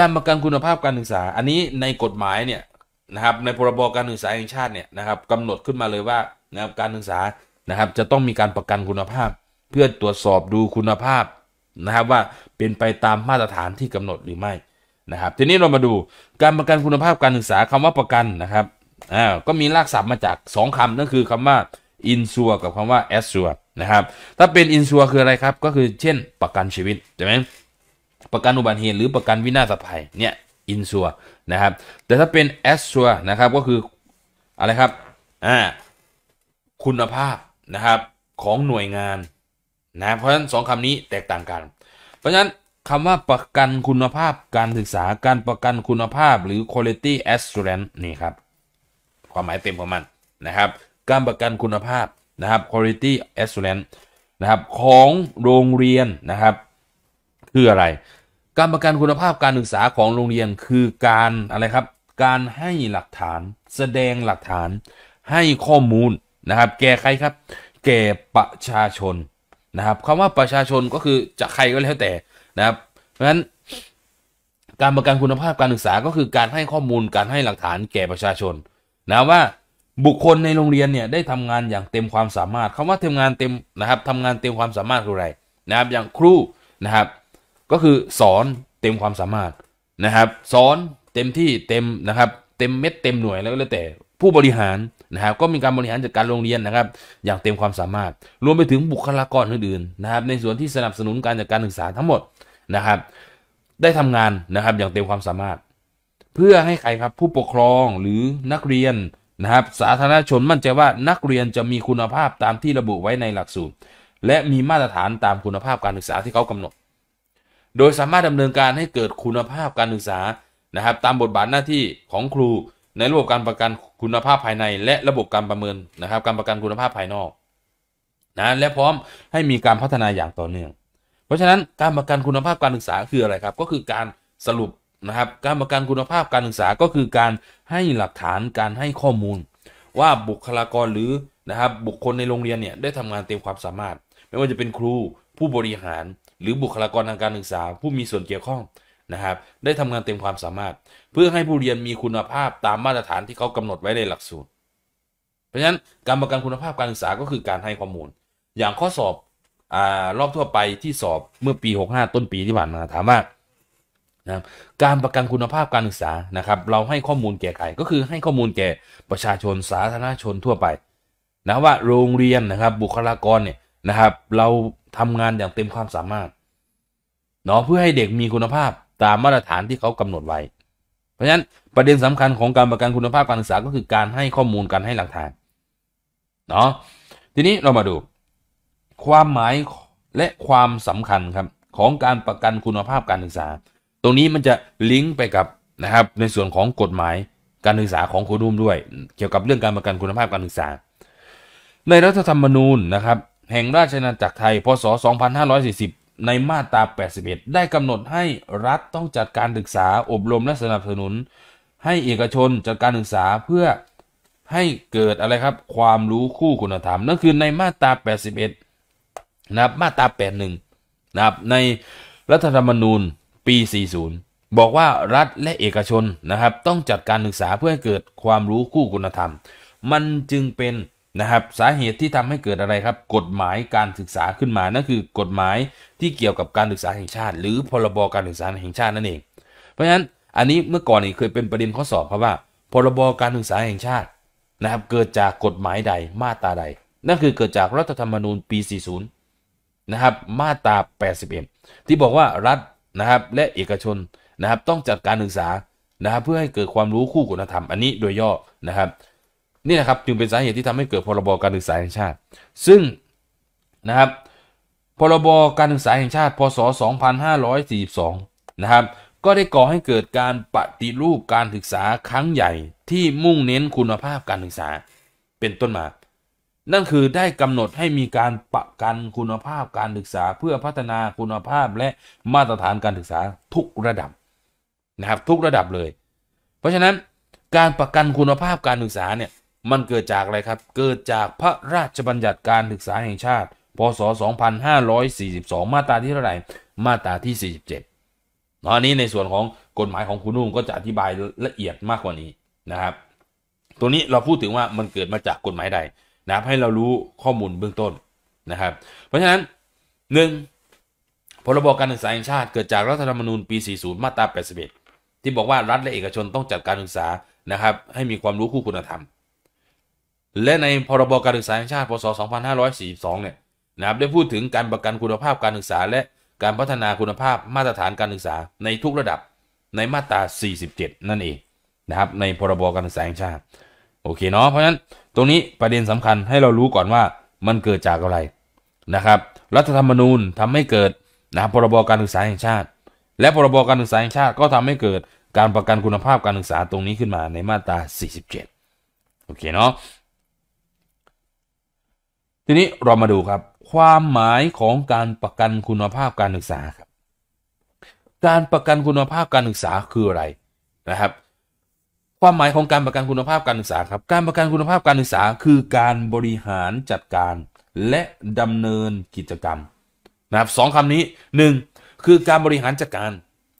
การประกันคุณภาพการศึกษา อันนี้ในกฎหมายเนี่ยนะครับในพรบการศึกษาแห่งชาติเนี่ย นะครับกำหนดขึ้นมาเลยว่านะครับการศึกษานะครับจะต้องมีการประกันคุณภาพ เพื่อตรวจสอบดูคุณภาพนะครับว่าเป็นไปตามมาตรฐานที่กำหนดหรือไม่นะครับทีนี้เรามาดูการประกันคุณภาพการศึกษาคำว่าประกันนะครับอ่าก็มีรากศัพท์มาจาก 2 คำนั่นคือคำว่าอินซัวกับคำว่าแอสซัวนะครับถ้าเป็นอินซัวคืออะไรครับก็คือเช่นประกันชีวิตใช่ไหมประกันอุบัติเหตุหรือประกันวินาศภัยเนี่ยอินซัวนะครับ แต่ถ้าเป็นแอสซัวนะครับก็คืออะไรครับอ่าคุณภาพนะครับของหน่วยงานนะเพราะฉะนั้นสองคำนี้แตกต่างกัน เพราะฉะนั้นคำว่าประกันคุณภาพการศึกษาการประกันคุณภาพหรือ quality assurance นี่ครับ ความหมายเต็มของมัน นะครับ การประกันคุณภาพนะครับ quality assurance นะครับของโรงเรียนนะครับ คืออะไรการประกันคุณภาพการศึกษาของโรงเรียนคือการอะไรครับ การให้หลักฐาน แสดงหลักฐานให้ข้อมูลนะครับ แก่ใครครับ แก่ประชาชนนะครับคำว่าประชาชนก็คือจะใครก็แล้วแต่นะครับ เพราะฉะนั้น การประกันคุณภาพการศึกษาก็คือการให้ข้อมูลการให้หลักฐาน แก่ประชาชนนะว่าบุคคลในโรงเรียนเนี่ยได้ทำงานอย่างเต็มความสามารถ คำว่าทำงานเต็มนะครับทำงานเต็มความสามารถคืออะไรนะครับอย่างครูนะครับก็คือสอนเต็มความสามารถนะครับ สอนเต็มที่เต็มนะครับเต็มเม็ดเต็มหน่วยแล้วก็แล้วแต่ ผู้บริหารนะครับ ก็มีการบริหารจัดการโรงเรียนนะครับ อย่างเต็มความสามารถ รวมไปถึงบุคลากรอื่นๆนะครับในส่วนที่สนับสนุนการจัดการศึกษาทั้งหมด นะครับ ได้ทำงานนะครับ อย่างเต็มความสามารถ เพื่อให้ใครครับผู้ปกครองหรือนักเรียนนะครับสาธารณชนมั่นใจว่านักเรียนจะมีคุณภาพตามที่ระบุไว้ในหลักสูตร และมีมาตรฐานตามคุณภาพการศึกษาที่เขากำหนดโดยสามารถดำเนินการให้เกิดคุณภาพการศึกษานะครับ ตามบทบาทหน้าที่ของครู ในระบบการประกันคุณภาพภายใน และระบบการประเมินนะครับ การประกันคุณภาพภายนอกนะและพร้อมให้มีการพัฒนาอย่างต่อเนื่อง เพราะฉะนั้นการประกันคุณภาพการศึกษาคืออะไรครับก็คือการสรุปนะครับการประกันคุณภาพการศึกษาก็คือ การให้หลักฐานการให้ข้อมูล ว่าบุคลากรหรือนะครับบุคคลในโรงเรียนเนี่ยได้ทำงานเต็มความสามารถ ไม่ว่าจะเป็นครูผู้บริหารหรือ บุคลากรทางการศึกษา ผู้มีส่วนเกี่ยวข้องนะครับ ได้ทำงานเต็ม ความสามารถ เพื่อให้ผู้เรียนมีคุณภาพตามมาตรฐานที่เขากำหนดไว้ในหลักสูตร เพราะฉะนั้นการประกันคุณภาพการศึกษาก็คือการให้ข้อมูล อย่างข้อสอบอรอบทั่วไปที่สอบเมื่อปี65ต้นปีที่ผ่านมาถามว่านะการประกันคุณภาพการศึกษานะครับเราให้ข้อมูลแก่ใครก็คือให้ข้อมูลแก่ประชาชนสาธารณชนทั่วไปนะว่าโรงเรียนนะครับบุคลากรเนี่ยนะครับ เราทำงานอย่างเต็มความสามารถ เนาะเพื่อให้เด็กมีคุณภาพตามมาตรฐานที่เขากำหนดไว้ เพราะฉะนั้นประเด็นสำคัญของการประกันคุณภาพการศึกษาก็คือการให้ข้อมูลการให้หลักฐาน เนาะทีนี้เรามาดู ความหมายและความสำคัญครับของการประกันคุณภาพการศึกษา ตรงนี้มันจะลิงก์ไปกับนะครับในส่วนของกฎหมายการศึกษาของคุูดุมด้วย เกี่ยวกับเรื่องการประกันคุณภาพการศึกษา ในรัฐธรรมนูญนะครับแห่งราชนาจักรไทย พศ 2540 ในมาตรา81 ได้กำหนดให้รัฐต้องจัดการศึกษา อบรม และสนับสนุน ให้เอกชนจัดการศึกษา เพื่อให้เกิดอะไรครับ ความรู้คู่คุณธรรม นั่นคือในมาตรา81นะครับ มาตรา81นะครับ ในรัฐธรรมนูญปี 40 บอกว่ารัฐและเอกชนนะครับ ต้องจัดการศึกษาเพื่อให้เกิดความรู้คู่คุณธรรม มันจึงเป็นนะครับสาเหตุที่ทำให้เกิดอะไรครับกฎหมายการศึกษาขึ้นมานั่นคือ กฎหมายที่เกี่ยวกับการศึกษาแห่งชาติหรือพรบการศึกษาแห่งชาตินั่นเอง เพราะฉะนั้นอันนี้เมื่อก่อนนี่เคยเป็นประเด็นข้อสอบครับว่า พรบการศึกษาแห่งชาตินะครับ เกิดจากกฎหมายใดมาตราใดนั่นคือเกิดจากรัฐธรรมนูญปี 40 นะครับ มาตรา 81 ที่บอกว่ารัฐนะครับและเอกชนนะครับ ต้องจัดการศึกษานะครับเพื่อให้เกิดความรู้คู่คุณธรรม อันนี้โดยย่อนะครับนี่นะครับจึงเป็นสาเหตุที่ทำให้เกิดพรบการศึกษาแห่งชาติ ซึ่งนะครับพรบการศึกษาแห่งชาติ พศ 2542 นะครับก็ได้ก่อให้เกิดการปฏิรูปการศึกษาครั้งใหญ่ที่มุ่งเน้นคุณภาพการศึกษาเป็นต้นมา นั่นคือได้กำหนดให้มีการประกันคุณภาพการศึกษาเพื่อพัฒนาคุณภาพและมาตรฐานการศึกษาทุกระดับนะครับทุกระดับเลยเพราะฉะนั้นการประกันคุณภาพการศึกษาเนี่ยมันเกิดจากอะไรครับ เกิดจากพระราชบัญญัติการศึกษาแห่งชาติ พศ 2542 มาตราที่เท่าไหร่ มาตราที่ 47ตอนนี้ในส่วนของกฎหมายของคุณนุ่มก็จะอธิบายละเอียดมากกว่านี้นะครับ ตัวนี้เราพูดถึงว่ามันเกิดมาจากกฎหมายใดนะครับให้เรารู้ข้อมูลเบื้องต้นนะครับ เพราะฉะนั้น1พรบการศึกษาแห่งชาติ เกิดจากรัฐธรรมนูญปี40มาตรา81ที่บอกว่ารัฐและเอกชนต้องจัดการศึกษานะครับให้มีความรู้คู่คุณธรรมและในพรบการศึกษาแห่งชาติ พศ2542 เนี่ย นะครับได้พูดถึงการประกันคุณภาพการศึกษาและการพัฒนาคุณภาพมาตรฐานการศึกษาในทุกระดับในมาตรา 47 นั่นเองนะครับ ในพรบการศึกษาแห่งชาติ โอเคเนาะเพราะฉะนั้นตรงนี้ประเด็นสำคัญให้เรารู้ก่อนว่ามันเกิดจากอะไร นะครับ รัฐธรรมนูญทำให้เกิดนะพรบการศึกษาแห่งชาติ และพรบการศึกษาแห่งชาติ ก็ทำให้เกิดการประกันคุณภาพการศึกษาตรงนี้ขึ้นมาในมาตรา 47 โอเคเนาะทีนี้เรามาดูครับ ความหมายของการประกันคุณภาพการศึกษาครับการประกันคุณภาพการศึกษาคืออะไรนะครับ ความหมายของการประกันคุณภาพการศึกษาครับ การประกันคุณภาพการศึกษา คือการบริหารจัดการ และดำเนินกิจกรรมนะครับสองคำนี้ 1. คือการบริหารจัดการ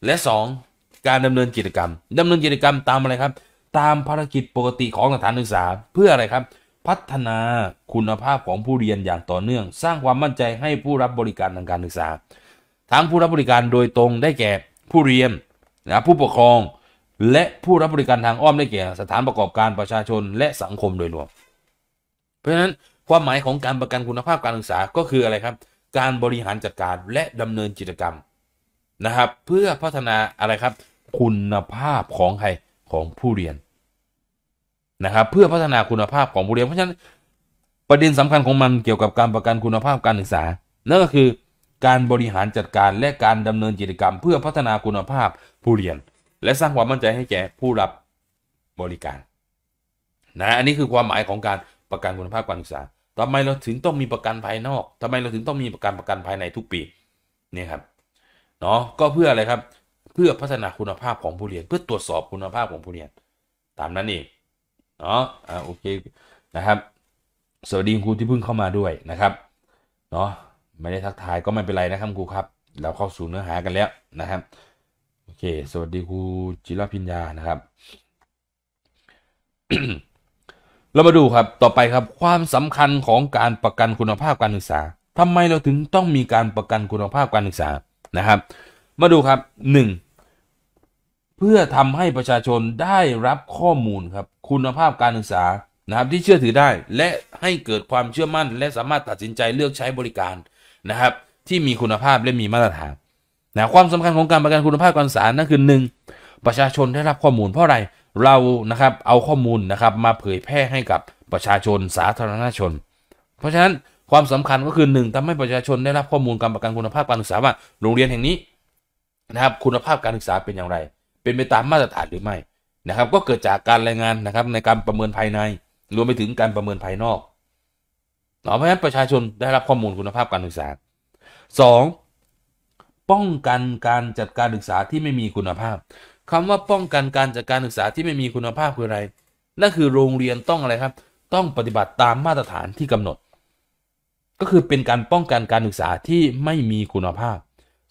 และ 2. การดำเนินกิจกรรม ดำเนินกิจกรรมตามอะไรครับ ตามภารกิจปกติของสถานศึกษาเพื่ออะไรครับพัฒนาคุณภาพของผู้เรียนอย่างต่อเนื่อง สร้างความมั่นใจให้ผู้รับบริการทางการศึกษา ทั้งผู้รับบริการโดยตรงได้แก่ผู้เรียนนะผู้ปกครอง และผู้รับบริการทางอ้อมได้แก่สถานประกอบการประชาชนและสังคมโดยรวมเพราะฉะนั้นความหมายของการประกันคุณภาพการศึกษาก็คืออะไรครับการบริหารจัดการและดำเนินกิจกรรมนะครับเพื่อพัฒนาอะไรครับ คุณภาพของใครของผู้เรียนนะครับเพื่อพัฒนาคุณภาพของผู้เรียน เพราะฉะนั้นประเด็นสำคัญของมันเกี่ยวกับการประกันคุณภาพการศึกษา นั่นก็คือการบริหารจัดการและการดำเนินกิจกรรม เพื่อพัฒนาคุณภาพผู้เรียน และสร้างความมั่นใจให้แก่ผู้รับบริการนะอันนี้คือความหมายของการประกันคุณภาพการศึกษาทำไมเราถึงต้องมีประกันภายนอก ทำไมเราถึงต้องมีประกันประกันภายในทุกปีเนี่ยครับเนาะก็เพื่ออะไรครับเพื่อพัฒนาคุณภาพของผู้เรียนเพื่อตรวจสอบคุณภาพของผู้เรียน ตามนั้นเองเนาะ อ่า โอเค นะครับ สวัสดีครูที่เพิ่งเข้ามาด้วยนะครับ เนาะ ไม่ได้ทักทายก็ไม่เป็นไรนะครับครูครับ เราเข้าสู่เนื้อหากันแล้วนะครับ โอเค สวัสดีครูจิรพิญญานะครับ เรามาดูครับ ต่อไปครับ ความสำคัญของการประกันคุณภาพการศึกษา ทำไมเราถึงต้องมีการประกันคุณภาพการศึกษา นะครับ มาดูครับ 1เพื่อทำให้ประชาชนได้รับข้อมูล ครับ คุณภาพการศึกษานะครับที่เชื่อถือได้และให้เกิดความเชื่อมั่นและสามารถตัดสินใจเลือกใช้บริการนะครับที่มีคุณภาพและมีมาตรฐานนะความสำคัญของการประกันคุณภาพการศึกษานั่นคือหนึ่งประชาชนได้รับข้อมูล เพราะอะไรเรา นะครับ เอาข้อมูล นะครับ มาเผยแพร่ให้กับประชาชนสาธารณชน เพราะฉะนั้นความสำคัญก็คือหนึ่งทำให้ประชาชนได้รับข้อมูลการประกันคุณภาพการศึกษาว่าโรงเรียนแห่งนี้นะครับคุณภาพการศึกษาเป็นอย่างไรเป็นไปตามมาตรฐานหรือไม่นะครับก็เกิดจากการรายงานนะครับในการประเมินภายในรวมไปถึงการประเมินภายนอกเเพราะฉะนั้นประชาชนได้รับข้อมูลคุณภาพการศึกษา 2. ป้องกันการจัดการศึกษาที่ไม่มีคุณภาพ คำว่าป้องกันการจัดการศึกษาที่ไม่มีคุณภาพคืออะไรนั่นคือโรงเรียนต้องอะไรครับ ต้องปฏิบัติตามมาตรฐานที่กำหนด ก็คือเป็นการป้องกันการศึกษาที่ไม่มีคุณภาพ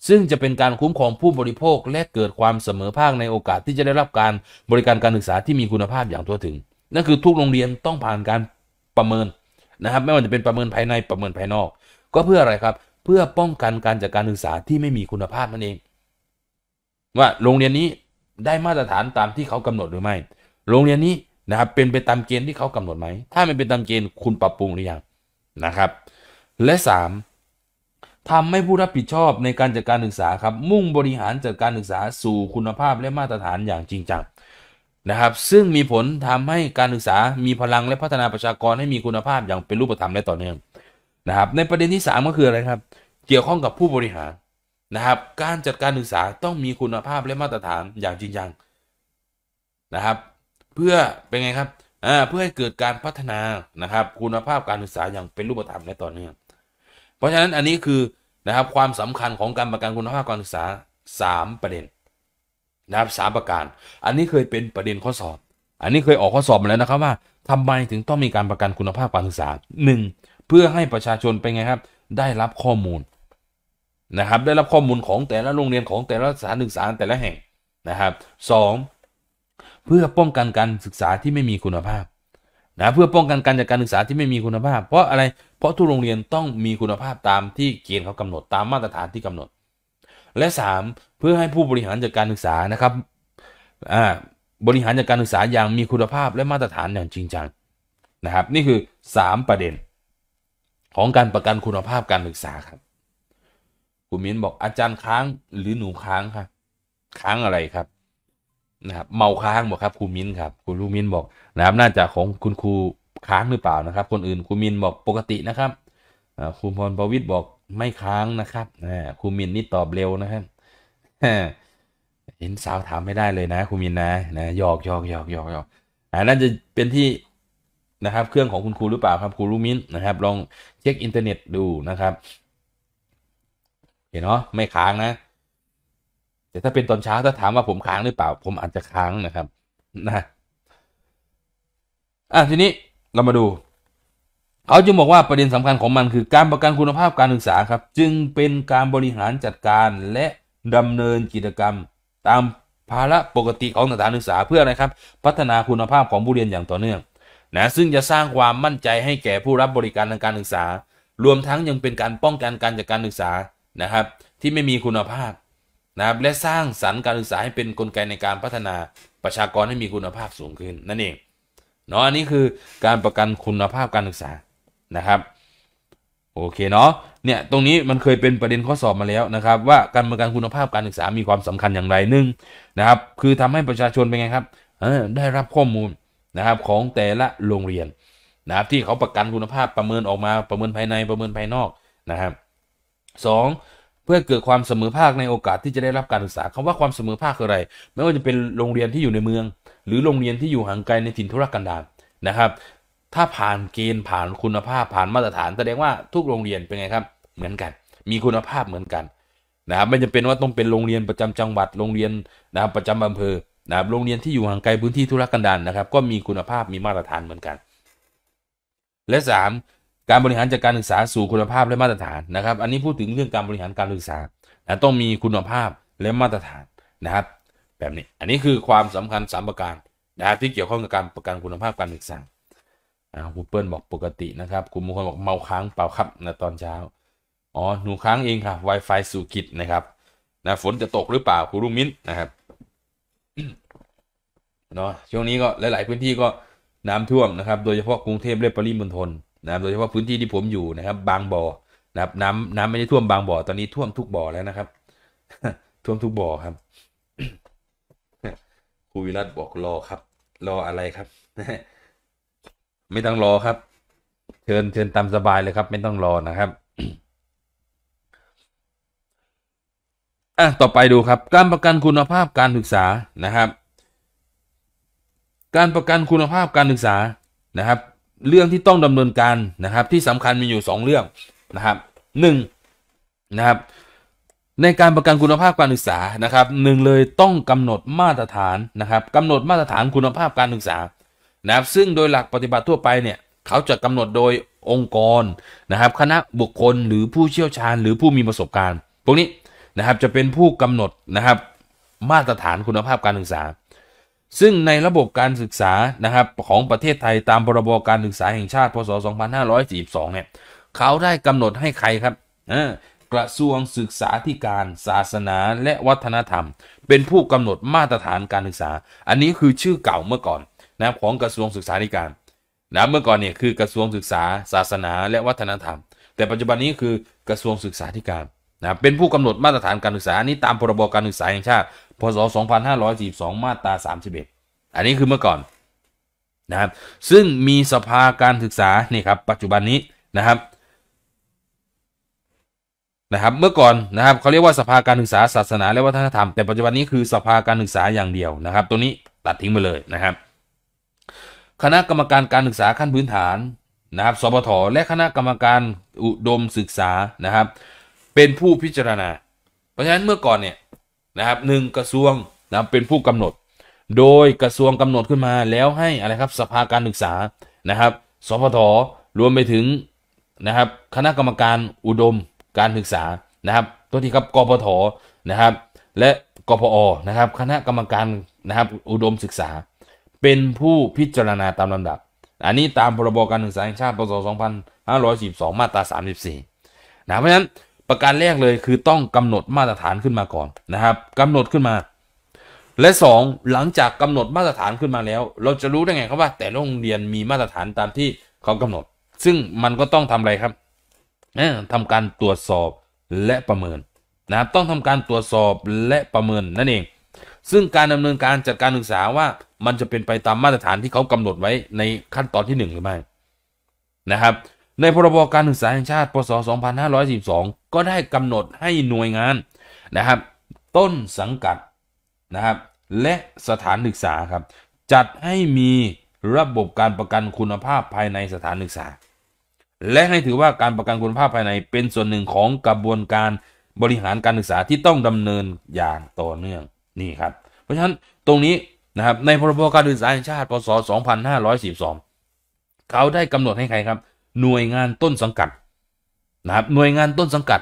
ซึ่งจะเป็นการคุ้มครองผู้บริโภคและเกิดความเสมอภาคในโอกาสที่จะได้รับการบริการการศึกษาที่มีคุณภาพอย่างทั่วถึงนั่นคือทุกโรงเรียนต้องผ่านการประเมินนะครับไม่ว่าจะเป็นประเมินภายในประเมินภายนอกก็เพื่ออะไรครับ เพื่อป้องกันการจัดการศึกษาที่ไม่มีคุณภาพนั่นเอง ว่าโรงเรียนนี้ได้มาตรฐานตามที่เขากำหนดหรือไม่ โรงเรียนนี้นะครับ เป็นไปตามเกณฑ์ที่เขากำหนดไหมถ้าไม่เป็นตามเกณฑ์คุณปรับปรุงหรือยังนะครับ และ3ทำให้ผู้รับผิดชอบในการจัดการศึกษาครับ มุ่งบริหาร จัด การศึกษาสู่คุณภาพและมาตรฐานอย่างจริง จัง นะครับ ซึ่งมีผลทำให้การศึกษามีพลังและพัฒนาประชากรให้มีคุณภาพอย่างเป็นรูปธรรมและ ต่อเนื่องนะครับ ในประเด็นที่ 3 ก็คืออะไรครับเกี่ยวข้องกับผู้บริหารนะครับการจัดการศึกษาต้องมีคุณภาพและมาตรฐานอย่างจริงจังนะครับเพื่อเป็นไงครับอ่าเพื่อให้เกิดการพัฒนานะครับคุณภาพการศึกษาอย่างเป็นรูปธรรมและต่อเนื่องเพราะฉะนั้นอันนี้คือนะครับความสำคัญของการประกันคุณภาพการศึกษา 3 ประเด็นนะครับสประการ อันนี้เคยเป็นประเด็นข้อสอบ อันนี้เคยออกข้อสอบมาแล้วนะครับว่า ทำไมถึงต้องมีการประกันคุณภาพการศึกษา 1. เพื่อให้ประชาชนเป็นไงครับได้รับข้อมูลนะครับได้รับข้อมูลของแต่ละโรงเรียนของแต่ละสถานศึกษาแต่ละแห่งนะครับ 2. เพื่อป้องกันการศึกษาที่ไม่มีคุณภาพนะเพื่อป้องกันการจัดการศึกษาที่ไม่มีคุณภาพ เพราะอะไรเพราะทุกโรงเรียนต้องมีคุณภาพตามที่เกณฑ์เขากำหนดตามมาตรฐานที่กำหนด และ 3 เพื่อให้ผู้บริหารจัดการศึกษานะครับอ่าบริหารจัดการศึกษาอย่างมีคุณภาพและมาตรฐานอย่างจริงจังนะครับนี่คือ 3 ประเด็น ของการประกันคุณภาพการศึกษาครับคุณมิ้นบอกอาจารย์ค้างหรือหนูค้างครับค้างอะไรครับนะครับเมาค้างบอกครับครูมิ้นครับคุณครูมิ้นบอกนะครับน่าจะของคุณครูค้างหรือเปล่านะครับ คนอื่นครูมินบอกปกตินะครับครูพรประวิทย์บอกไม่ค้างนะครับครูมินนี่ตอบเร็วนะครับเห็นสาวถามไม่ได้เลยนะครูมินนะนะหยอกหยอกหยอกหยอกหยอกอน่าจะเป็นที่นะครับเครื่องของคุณครูหรือเปล่าครับครูลูมินนะครับลองเช็คอินเทอร์เน็ตดูนะครับ เห็นเนาะไม่ค้างนะแต่ถ้าเป็นตอนเช้าถ้าถามว่าผมค้างหรือเปล่า ผมอาจจะค้างนะครับนะอ่ะทีนี้เรามาดูเขาจึงบอกว่าประเด็นสำคัญของมันคือการประกันคุณภาพการศึกษาครับจึงเป็นการบริหารจัดการและดำเนินกิจกรรมตามภาระปกติของสถานศึกษาเพื่ออะไรครับ พัฒนาคุณภาพของผู้เรียนอย่างต่อเนื่องนะซึ่งจะสร้างความมั่นใจให้แก่ผู้รับบริการทางการศึกษา รวมทั้งยังเป็นการป้องกันการจัดการศึกษานะครับ ที่ไม่มีคุณภาพนะครับและสร้างสรรค์การศึกษาให้เป็นนกลไกในการพัฒนาประชากรให้มีคุณภาพสูงขึ้นนั่นเองเนาะอันนี้คือการประกันคุณภาพการศึกษานะครับโอเคเนาะเนี่ยตรงนี้มันเคยเป็นประเด็นข้อสอบมาแล้วนะครับว่าการประกันคุณภาพการศึกษามีความสำคัญอย่างไรหนึ่งนะครับคือทำให้ประชาชนเป็นไงครับได้รับข้อมูลนะครับของแต่ละโรงเรียนนะครับที่เขาประกันคุณภาพประเมินออกมา ประเมินภายในประเมินภายนอกนะครับสองพื่อเกิดความเสมอภาคในโอกาส ที่จะได้รับการศึกษาคำว่าความเสมอภาคคืออะไร ไม่ว่าจะเป็นโรงเรียนที่อยู่ในเมือง หรือโรงเรียนที่อยู่ห่างไกลในถิ่นทุรกันดารนะครับ ถ้าผ่านเกณฑ์ผ่านคุณภาพผ่านมาตรฐานแสดงว่า ทุกโรงเรียนเป็นไงครับเหมือนกัน มีคุณภาพเหมือนกันนะครับไม่จำเป็นว่าต้องเป็นโรงเรียนประจำจังหวัดโรงเรียนนะครับประจำอำเภอนะครับโรงเรียนที่อยู่ห่างไกลพื้นที่ทุรกันดารนะครับ ก็มีคุณภาพมีมาตรฐานเหมือนกัน และ3การบริหารจัดการศึกษาสู่คุณภาพและมาตรฐานนะครับ อันนี้พูดถึงเรื่องการบริหารการศึกษานะต้องมีคุณภาพและมาตรฐานนะครับ แบบนี้อันนี้คือความสำคัญ 3 ประการนะครับที่เกี่ยวข้องกับการประกันคุณภาพการศึกษาอ่าคุณเปิ้ลบอกปกตินะครับคุณมงคลบอกเมาค้างเปล่าครับนะตอนเช้าอ๋อหนูค้างเองค่ะ Wi-Fi สู่กิจนะครับนะฝนจะตกหรือเปล่าคุณลุงมิ้นนะครับเนาะช่วงนี้ก็หลาย ๆ พื้นที่ก็น้ำท่วมนะครับ โดยเฉพาะกรุงเทพและปริมณฑลนะครับโดยเฉพาะพื้นที่ที่ผมอยู่นะครับ บางบ่อนะครับ น้ำน้ำไม่ได้ท่วมบางบ่อ ตอนนี้ท่วมทุกบ่อแล้วนะครับ ท่วมทุกบ่อครับครูวิรัตบอกรอครับ รออะไรครับ ไม่ต้องรอครับ เชิญเชิญตามสบายเลยครับ ไม่ต้องรอนะครับอ่ะต่อไปดูครับ การประกันคุณภาพการศึกษานะครับ การประกันคุณภาพการศึกษานะครับเรื่องที่ต้องดำเนินการนะครับที่สำคัญมีอยู่ 2 เรื่องนะครับ1นนะครับในการประกันคุณภาพการศึกษานะครับหนึ่งเลยต้องกำหนดมาตรฐานนะครับกำหนดมาตรฐานคุณภาพการศึกษานะครับซึ่งโดยหลักปฏิบัติทั่วไปเนี่ย เขาจะกำหนดโดยองค์กรนะครับคณะบุคคลหรือผู้เชี่ยวชาญ หรือผู้มีประสบการณ์พวกนี้นะครับจะเป็นผู้กำหนดนะครับมาตรฐานคุณภาพการศึกษาซึ่งในระบบการศึกษานะครับ ของประเทศไทยตามพรบการศึกษาแห่งชาติพศ 2542 เนี่ยเขาได้กำหนดให้ใครครับกระทรวงศึกษาธิการ ศาสนาและวัฒนธรรม เป็นผู้กำหนดมาตรฐานการศึกษา อันนี้คือชื่อเก่าเมื่อก่อนนะของกระทรวงศึกษาธิการนะเมื่อก่อนเนี่ยคือกระทรวงศึกษา ศาสนา และวัฒนธรรม แต่ปัจจุบันนี้คือกระทรวงศึกษาธิการนะเป็นผู้กำหนดมาตรฐานการศึกษานี้ตามพรบการศึกษาแห่งชาติพศ 2542 มาตรา31 อันนี้คือเมื่อก่อนนะครับ ซึ่งมีสภาการศึกษานี่ครับปัจจุบันนี้นะครับนะครับเมื่อก่อนนะครับเขาเรียกว่าสภาการศึกษาศาสนาและวัฒนธรรม แต่ปัจจุบันนี้คือสภาการศึกษาอย่างเดียวนะครับตัวนี้ตัดทิ้งไปเลยนะครับคณะกรรมการการศึกษาขั้นพื้นฐานนะครับสบทและคณะกรรมการอุดมศึกษานะครับเป็นผู้พิจารณา เพราะฉะนั้นเมื่อก่อนเนี่ยนะครับหนึ่งกระทรวงนะเป็นผู้กำหนดโดยกระทรวงกำหนดขึ้นมาแล้วให้อะไรครับสภาการศึกษานะครับ สพทรวมไปถึงนะครับคณะกรรมการอุดมการศึกษานะครับ ตัวที่ครับกพทนะครับและกพอนะครับคณะกรรมการนะครับอุดมศึกษาเป็นผู้พิจารณาตามลำดับ อันนี้ตามพรบการศึกษาแห่งชาติพศ2 5อ2มาตรา 34นะเพราะฉะนั้นประการแรกเลยคือต้องกำหนดมาตรฐานขึ้นมาก่อนนะครับ กำหนดขึ้นมา และ 2 หลังจากกำหนดมาตรฐานขึ้นมาแล้ว เราจะรู้ได้ไงครับว่า แต่โรงเรียนมีมาตรฐานตามที่เขากำหนด ซึ่งมันก็ต้องทำอะไรครับทำการตรวจสอบและประเมินนะครับต้องทำการตรวจสอบและประเมินนั่นเอง ซึ่งการดำเนินการจัดการศึกษาว่ามันจะเป็นไปตามมาตรฐานที่เขากำหนดไว้ในขั้นตอนที่ 1 หรือไม่นะครับในพรบการศึกษาแห่งชาติพศ2512ก็ได้กำหนดให้หน่วยงานนะครับ ต้นสังกัดนะครับและสถานศึกษาครับจัดให้มีระบบการประกันคุณภาพภายในสถานศึกษา และให้ถือว่าการประกันคุณภาพภายในเป็นส่วนหนึ่งของกระบวนการบริหารการศึกษาที่ต้องดำเนินอย่างต่อเนื่อง นี่ครับเพราะฉะนั้นตรงนี้นะครับ ในพรบการศึกษาแห่งชาติพศ2512เขาได้กำหนดให้ใครครับหน่วยงานต้นสังกัดนะครับหน่วยงานต้นสังกัด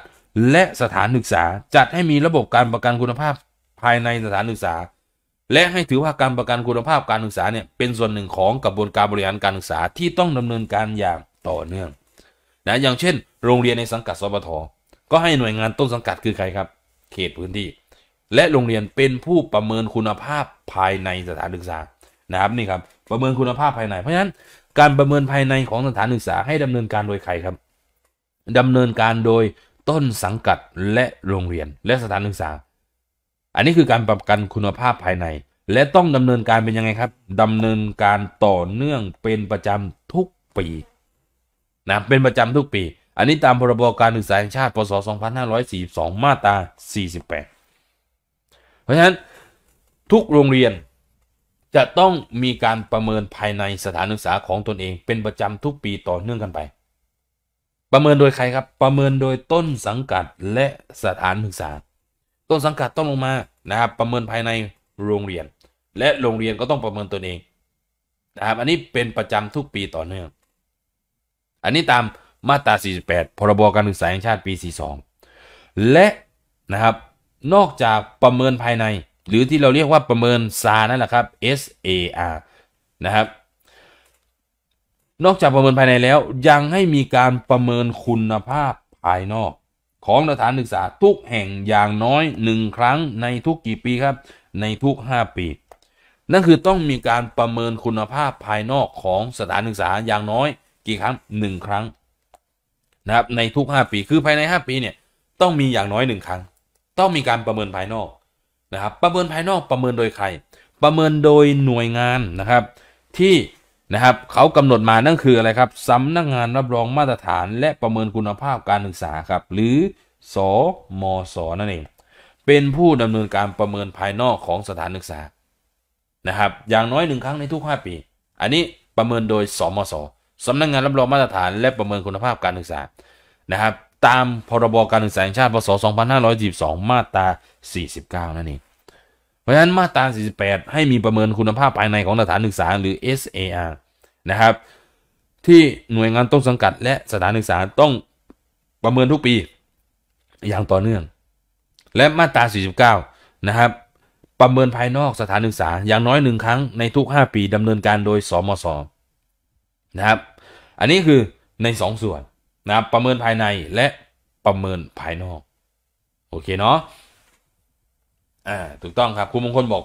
และสถานศึกษา จัดให้มีระบบการประกันคุณภาพภายในสถานศึกษา และให้ถือว่าการประกันคุณภาพการศึกษาเนี่ยเป็นส่วนหนึ่งของกระบวนการบริหารการศึกษาที่ต้องดำเนินการอย่างต่อเนื่องนะอย่างเช่น โรงเรียนในสังกัดสปทก็ให้หน่วยงานต้นสังกัดคือใครครับ เขตพื้นที่ และโรงเรียนเป็นผู้ประเมินคุณภาพภายในสถานศึกษานะครับนี่ครับประเมินคุณภาพภายในเพราะฉะนั้นการประเมินภายในของสถานศึกษาให้ดำเนินการโดยใครครับ ดำเนินการโดยต้นสังกัดและโรงเรียนและสถานศึกษา อันนี้คือการปรับกันคุณภาพภายใน และต้องดำเนินการเป็นยังไงครับ ดำเนินการต่อเนื่องเป็นประจำทุกปี นะ เป็นประจำทุกปี อันนี้ตามพรบการศึกษาแห่งชาติ พศ 2542 มาตรา 48 เพราะฉะนั้น ทุกโรงเรียนจะต้องมีการประเมินภายในสถานศึกษาของตนเอง เป็นประจำทุกปีต่อเนื่องกันไป ประเมินโดยใครครับ ประเมินโดยต้นสังกัดและสถานศึกษา ต้นสังกัดต้องลงมานะครับประเมินภายในโรงเรียน และโรงเรียนก็ต้องประเมินตนเองนะครับ อันนี้เป็นประจำทุกปีต่อเนื่อง อันนี้ตามมาตรา 48 พรบการศึกษาแห่งชาติปี 42 และนะครับ นอกจากประเมินภายในหรือที่เราเรียกว่าประเมินซานั่นแหละครับ SAR นะครับ นอกจากประเมินภายในแล้วยังให้มีการประเมินคุณภาพภายนอก ของสถานศึกษาทุกแห่งอย่างน้อย 1 ครั้งในทุกกี่ ปีครับในทุก 5 ปี นั่นคือต้องมีการประเมินคุณภาพภายนอกของสถานศึกษาอย่างน้อยกี่ครั้ง 1 ครั้งนะครับในทุก 5 ปีคือภายใน 5 ปีเนี่ยต้องมีอย่างน้อย 1 ครั้ง ต้องมีการประเมินภายนอกนะครับประเมินภายนอกประเมินโดยใครประเมินโดยหน่วยงานนะครับ ที่นะครับเขากำหนดมานั่นคืออะไร ครับสำนักงงานรับรองมาตรฐาน และประเมินคุณภาพการศึกษาครับ หรือสอมศนั่นเอง เป็นผู้ดำเนินการประเมินภายนอกของสถานศึกษานะครับ อย่างน้อยหนึ่งครั้งในทุก 5 ปี อันนี้ประเมินโดยสมศสำนักงงานรับรองมาตรฐานและประเมินคุณภาพการศึกษานะครับตามพรบการศึกษาแห่งชาติพศ2 5 2 2มาตรา 49นั่นเองเพราะฉะนั้นมาตรา 48 ให้มีประเมินคุณภาพภายในของสถานศึกษาหรือ SAR นะครับที่หน่วยงานต้นสังกัดและสถานศึกษาต้องประเมินทุกปี อย่างต่อเนื่อง และมาตรา49นะครับ ประเมินภายนอกสถานศึกษาอย่างน้อยหนึ่งครั้งในทุก 5 ปีดำเนินการโดยสมศนะครับ อันนี้คือใน 2สส่วนนะประเมินภายในและประเมินภายนอก โอเค เนาะอ่าถูกต้องครับคุณมงคลบอก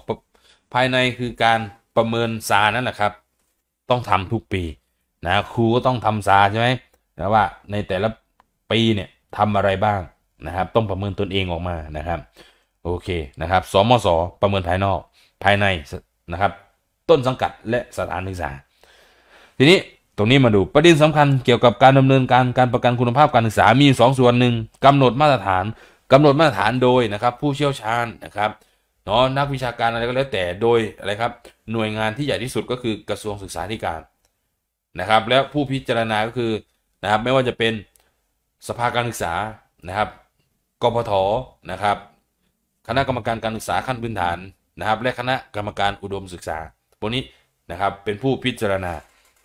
ภายในคือการประเมินซานั่นแหละครับ ต้องทำทุกปีนะครูก็ต้องทำซาใช่ไหมแล้ว่าในแต่ละปีเนี่ยทำอะไรบ้าง นะ ครับ ต้องประเมินตนเองออกมานะครับโอเคนะครับสมสประเมินภายนอกภายในนะครับต้นสังกัดและสถานศึกษา ทีนี้ตรงนี้มาดูประเด็นสำคัญเกี่ยวกับการดำเนินการการประกันคุณภาพการศึกษามี2สส่วนหนึ่งกำหนดมาตรฐาน กำหนดมาตรฐานโดยนะครับ ผู้เชี่ยวชาญนะครับเนาะนักวิชาการอะไรก็แล้วแต่โดยอะไรครับ หน่วยงานที่ใหญ่ที่สุดก็คือกระทรวงศึกษาธิการนะครับ แล้วผู้พิจารณาก็คือนะครับ ไม่ว่าจะเป็นสภาการศึกษานะครับ กพทนะครับ คณะกรรมการการศึกษาขั้นพื้นฐานนะครับ และคณะกรรมการอุดมศึกษาพวกนี้นะครับเป็นผู้พิจารณา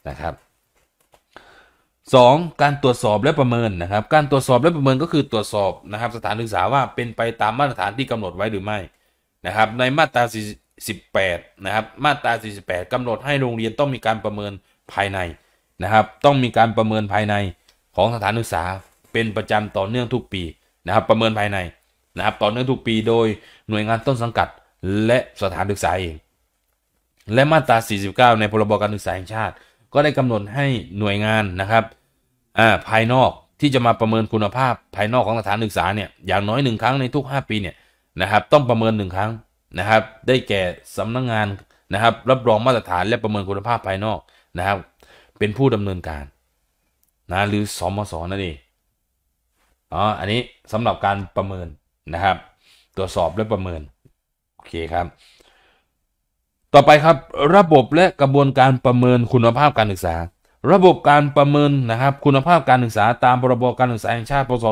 นะครับ 2. การตรวจสอบและประเมินนะครับ การตรวจสอบและประเมินก็คือตรวจสอบนะครับสถานศึกษาว่าเป็นไปตามมาตรฐานที่กำหนดไว้หรือไม่นะครับ ในมาตรา48นะครับมาตรา48 กำหนดให้โรงเรียนต้องมีการประเมินภายในนะครับ ต้องมีการประเมินภายในของสถานศึกษา เป็นประจำต่อเนื่อง ทุกปีนะครับ ประเมินภายในนะครับ ต่อเนื่องทุกปี โดยหน่วยงานต้นสังกัด และสถานศึกษาเอง และมาตรา 49 ในพรบการศึกษาแห่งชาติ ก็ได้กำหนดให้หน่วยงานนะครับภายนอกที่จะมาประเมินคุณภาพภายนอกของสถานศึกษาเนี่ยอย่างน้อยหนึ่งครั้งในทุก5 ปีเนี่ยนะครับต้องประเมินหนึ่งครั้งนะครับได้แก่สำนักงงานนะครับ รับรองมาตรฐานและประเมินคุณภาพภายนอกนะครับ เป็นผู้ดำเนินการนะหรือสมสนั่นเองอ๋ออันนี้สำหรับการประเมินนะครับตรวจสอบและประเมินโอเคครับต่อไปครับระบบและกระบวนการประเมินคุณภาพการศึกษาระบบการประเมินนะครับคุณภาพการศึกษา ตามพรบการศึกษาแห่งชาติพศ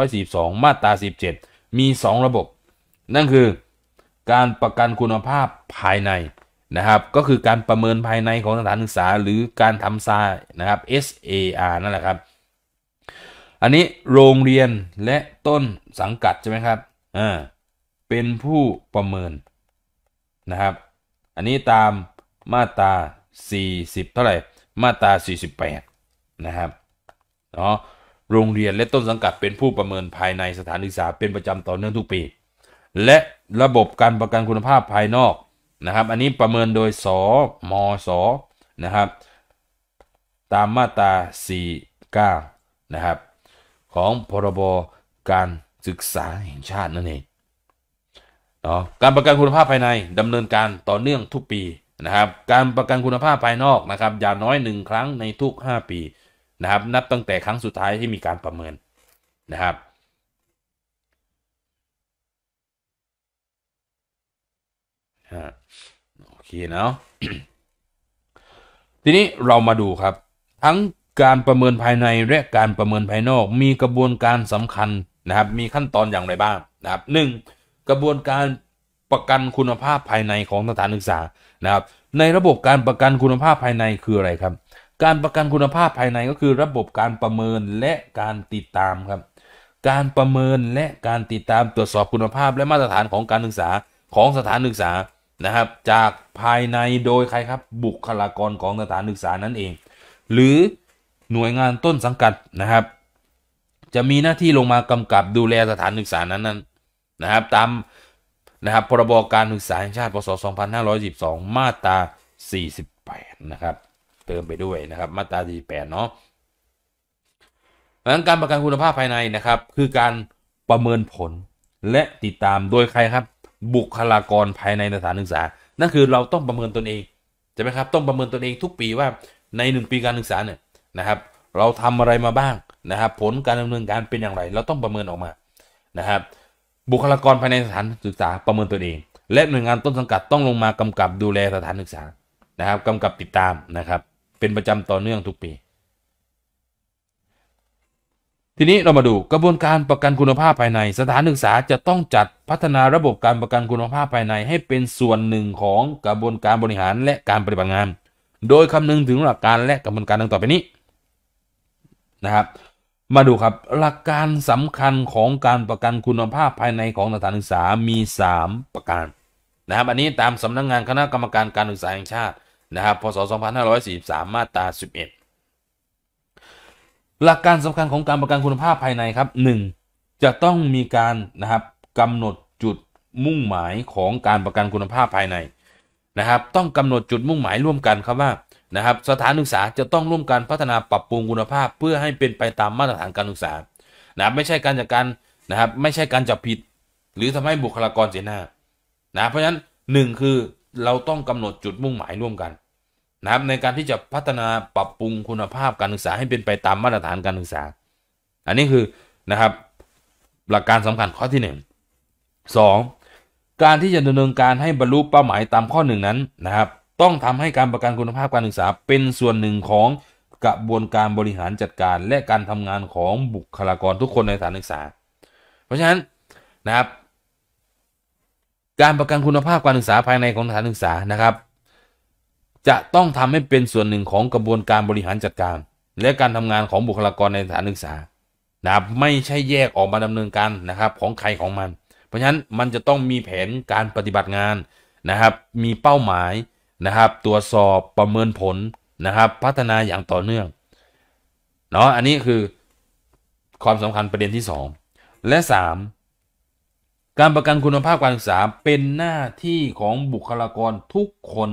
2542มาตรา17 มี 2 ระบบ นั่นคือ การประกันคุณภาพภายในนะครับก็คือการประเมินภายในของสถานศึกษา หรือการทำซานะครับ SAR นั่นแหละครับอันนี้โรงเรียนและต้นสังกัดใช่ไหมครับอ่าเป็นผู้ประเมินนะครับอันนี้ตามมาตรา40 เท่าไหร่มาตรา 48 นะครับเนาะโรงเรียนและต้นสังกัดเป็นผู้ประเมินภายในสถานศึกษาเป็นประจำต่อเนื่องทุกปี และระบบการประกันคุณภาพภายนอกนะครับ อันนี้ประเมินโดยสมส นะครับ ตามมาตรา 49 นะ ครับ ของ พรบการศึกษาแห่งชาตินั่นเองเนาะการประกันคุณภาพภายในดำเนินการต่อเนื่องทุกปีนะครับการประกันคุณภาพภายนอกนะครับอย่างน้อย1ครั้งในทุก 5 ปีนะครับนับตั้งแต่ครั้งสุดท้ายที่มีการประเมินนะครับโอเคเนาะทีนี้เรามาดูครับ ทั้งการประเมินภายในและการประเมินภายนอก มีกระบวนการสำคัญนะครับมีขั้นตอนอย่างไรบ้างนะครับหนึ่งกระบวนการประกันคุณภาพภายในของสถานศึกษานะครับในระบบการประกันคุณภาพภายในคืออะไรครับ การประกันคุณภาพภายในก็คือ ระบบการประเมินและการติดตามครับ การประเมินและการติดตามตรวจสอบคุณภาพและมาตรฐานของการศึกษาของสถานศึกษานะครับ จากภายในโดยใครครับบุคลากรของสถานศึกษานั่นเอง หรือหน่วยงานต้นสังกัดนะครับ จะมีหน้าที่ลงมากำกับดูแลสถานศึกษานั้นนะครับ ตามนะครับ พรบการศึกษาแห่งชาติ พศ 2 5 2 2มาตรา 48 นะครับ เติมไปด้วยนะครับ มาตรา 48 เนาะหลังการประกันคุณภาพภายในนะครับ คือการประเมินผลและติดตามโดยใครครับ บุคลากรภายในสถานศึกษานั่นคือเราต้องประเมินตนเองใช่ไหมครับ ต้องประเมินตนเอง ทุกปีว่า ใน1ปีการศึกษาเนี่ยนะครับ เราทำอะไรมาบ้างนะครับ ผลการดำเนินการเป็นอย่างไร เราต้องประเมินออกมานะครับบุคลากรภายในสถานศึกษาประเมินตนเอง และหน่วยงานต้นสังกัดต้องลงมากำกับดูแลสถานศึกษานะครับกำกับติดตามนะครับ เป็นประจำต่อเนื่องทุกปี ทีนี้เรามาดูกระบวนการประกันคุณภาพภายใน สถานศึกษาจะต้องจัดพัฒนาระบบการประกันคุณภาพภายในให้เป็นส่วนหนึ่งของกระบวนการบริหารและการปฏิบัติงาน โดยคำนึงถึงหลักการและกระบวนการดังต่อไปนี้นะครับมาดูครับหลักการสำคัญของการประกันคุณภาพภายในของสถานศึกษามี 3 ประการนะครับอันนี้ตามสำนักงงานคณะกรรมการการศึกษาแห่งชาตินะครับพศ 2543 มาตรา11หลักการสำคัญของการประกันคุณภาพภายในครับ 1. จะต้องมีการนะครับกำหนดจุดมุ่งหมายของการประกันคุณภาพภายในนะครับต้องกำหนดจุดมุ่งหมายร่วมกันครับว่านะครับสถานศึกษาจะต้องร่วมกันพัฒนาปรับปรุงคุณภาพเพื่อให้เป็นไปตามมาตรฐานการศึกษานะไม่ใช่การจัดการนะครับไม่ใช่การจับผิด หรือทำให้บุคลากรเสียหน้านะเพราะฉะนั้นหนึ่งคือเราต้องกำหนดจุดมุ่งหมายร่วมกัน นะครับ ในการที่จะพัฒนาปรับปรุงคุณภาพการศึกษา ให้เป็นไปตามมาตรฐานการศึกษา อันนี้คือนะครับหลักการสำคัญข้อที่ 1 2. การที่จะดำเนินการให้บรรลุเป้าหมายตามข้อหนึ่งนั้นนะครับต้องทำให้การประกันคุณภาพการศึกษาเป็นส่วนหนึ่งของกระบวนการบริหารจัดการ และการทำงานของบุคลากรทุกคนในสถานศึกษา เพราะฉะนั้นนะครับการประกันคุณภาพการศึกษาภายในของสถานศึกษานะครับจะต้องทำให้เป็นส่วนหนึ่งของกระบวนการบริหารจัดการ และการทำงานของบุคลากรในสถานศึกษานะครับไม่ใช่แยกออกมาดำเนินการนะครับ ของใครของมัน เพราะฉะนั้นมันจะต้องมีแผนการปฏิบัติงานนะครับมีเป้าหมายนะครับตรวจสอบประเมินผล นะครับ พัฒนาอย่างต่อเนื่องเนาะอันนี้คือ ความสำคัญประเด็นที่ 2 และ 3 การประกันคุณภาพ การศึกษาเป็นหน้าที่ของบุคลากรทุกคน